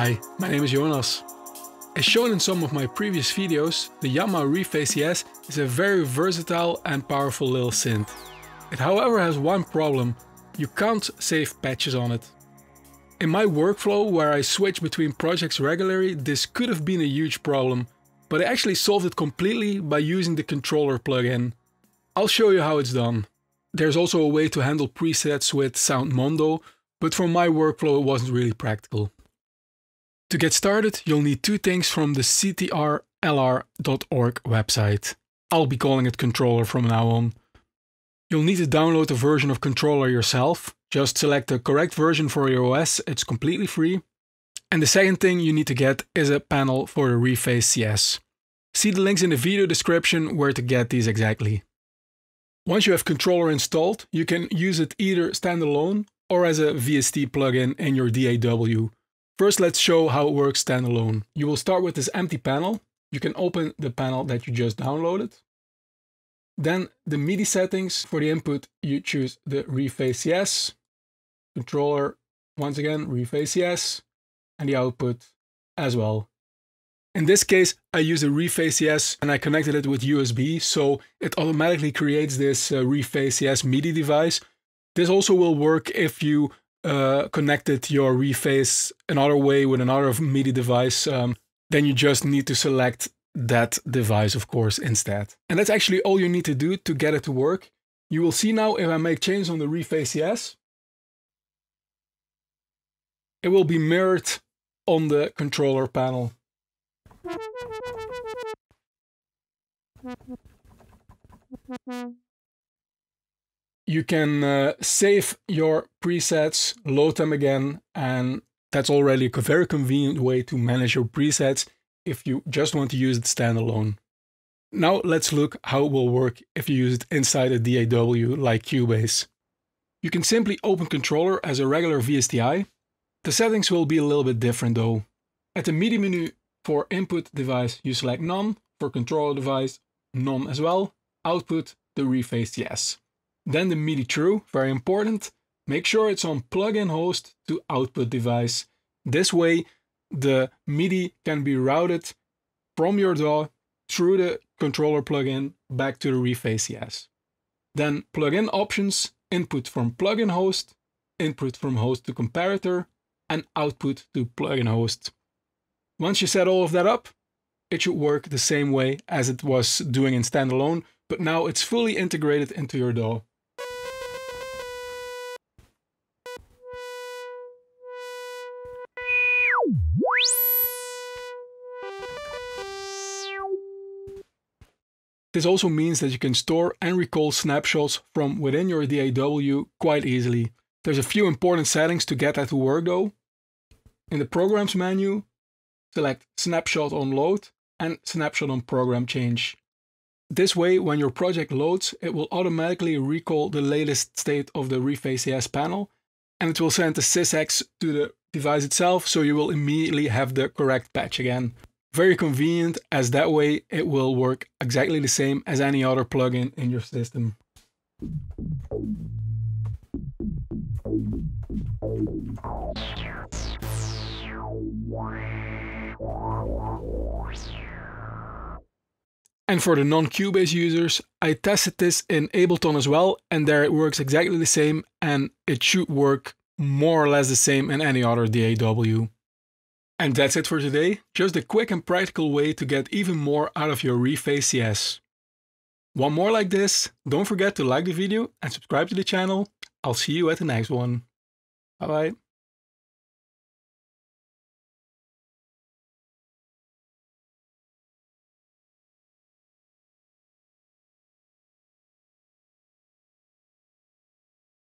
Hi, my name is Jonas. As shown in some of my previous videos, the Yamaha Reface ES is a very versatile and powerful little synth. It however has one problem, you can't save patches on it. In my workflow where I switch between projects regularly, this could have been a huge problem, but I actually solved it completely by using the controller plugin. I'll show you how it's done. There's also a way to handle presets with SoundMondo, but for my workflow it wasn't really practical. To get started, you'll need two things from the ctrlr.org website. I'll be calling it controller from now on. You'll need to download a version of controller yourself. Just select the correct version for your OS, it's completely free. And the second thing you need to get is a panel for the Reface CS. See the links in the video description where to get these exactly. Once you have controller installed, you can use it either standalone or as a VST plugin in your DAW. First, let's show how it works standalone. You will start with this empty panel. You can open the panel that you just downloaded. Then the MIDI settings for the input, you choose the reface yes, controller, once again, reface yes, and the output as well. In this case, I use a reface yes and I connected it with USB, so it automatically creates this uh, reface yes MIDI device. This also will work if you uh, connected your reface another way with another MIDI device, um, then you just need to select that device, of course, instead. And that's actually all you need to do to get it to work. You will see now if I make change on the reface yes, it will be mirrored on the controller panel you can uh, save your presets, load them again, and that's already a very convenient way to manage your presets if you just want to use it standalone. Now let's look how it will work if you use it inside a DAW like Cubase. You can simply open controller as a regular VSTI. The settings will be a little bit different though. At the MIDI menu for input device you select none, for controller device none as well, output the reface yes. Then the MIDI true, very important. Make sure it's on plugin host to output device. This way, the MIDI can be routed from your DAW through the controller plugin back to the reface ES. Then plugin options, input from plugin host, input from host to comparator, and output to plugin host. Once you set all of that up, it should work the same way as it was doing in standalone but now it's fully integrated into your DAW. This also means that you can store and recall snapshots from within your DAW quite easily. There's a few important settings to get that to work though. In the Programs menu, select Snapshot on Load and Snapshot on Program Change. This way, when your project loads, it will automatically recall the latest state of the Reface panel, and it will send the sysx to the device itself, so you will immediately have the correct patch again. Very convenient, as that way it will work exactly the same as any other plugin in your system. And for the non-Cubase users, I tested this in Ableton as well, and there it works exactly the same, and it should work more or less the same in any other DAW. And that's it for today, just a quick and practical way to get even more out of your Reface CS. one more like this? Don't forget to like the video and subscribe to the channel. I'll see you at the next one. Bye bye.